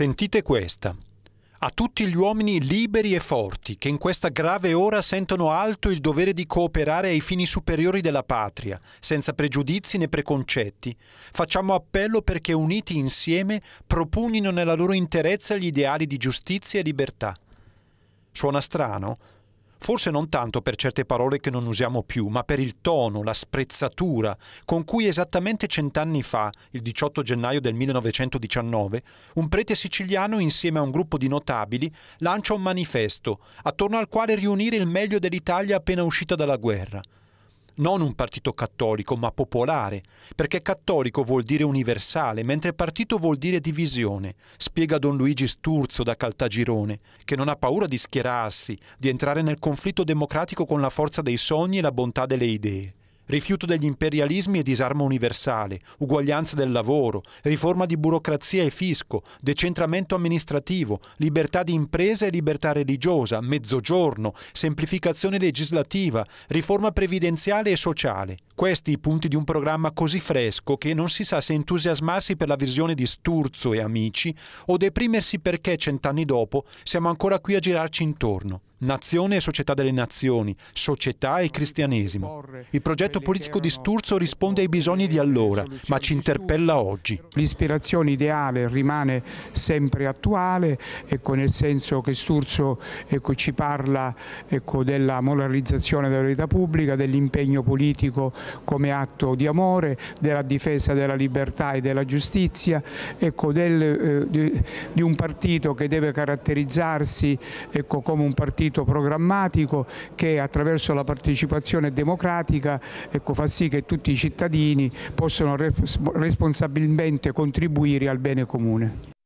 Sentite questa. A tutti gli uomini liberi e forti che in questa grave ora sentono alto il dovere di cooperare ai fini superiori della patria, senza pregiudizi né preconcetti, facciamo appello perché uniti insieme propugnino nella loro interezza gli ideali di giustizia e libertà. Suona strano? Forse non tanto per certe parole che non usiamo più, ma per il tono, la sprezzatura con cui esattamente cent'anni fa, il 18 gennaio del 1919, un prete siciliano insieme a un gruppo di notabili lancia un manifesto attorno al quale riunire il meglio dell'Italia appena uscita dalla guerra non un partito cattolico, ma popolare, perché cattolico vuol dire universale, mentre partito vuol dire divisione, spiega don Luigi Sturzo da Caltagirone, che non ha paura di schierarsi, di entrare nel conflitto democratico con la forza dei sogni e la bontà delle idee rifiuto degli imperialismi e disarmo universale, uguaglianza del lavoro, riforma di burocrazia e fisco, decentramento amministrativo, libertà di impresa e libertà religiosa, mezzogiorno, semplificazione legislativa, riforma previdenziale e sociale. Questi i punti di un programma così fresco che non si sa se entusiasmarsi per la visione di Sturzo e amici o deprimersi perché cent'anni dopo siamo ancora qui a girarci intorno. Nazione e Società delle Nazioni, Società e Cristianesimo. Il progetto politico di Sturzo risponde ai bisogni di allora, ma ci interpella oggi. L'ispirazione ideale rimane sempre attuale, ecco, nel senso che Sturzo ecco, ci parla ecco, della moralizzazione della vita pubblica, dell'impegno politico come atto di amore, della difesa della libertà e della giustizia, ecco, del, eh, di, di, un partito che deve caratterizzarsi ecco, come un partito partito programmatico che attraverso la partecipazione democratica ecco, fa sì che tutti i cittadini possano responsabilmente contribuire al bene comune.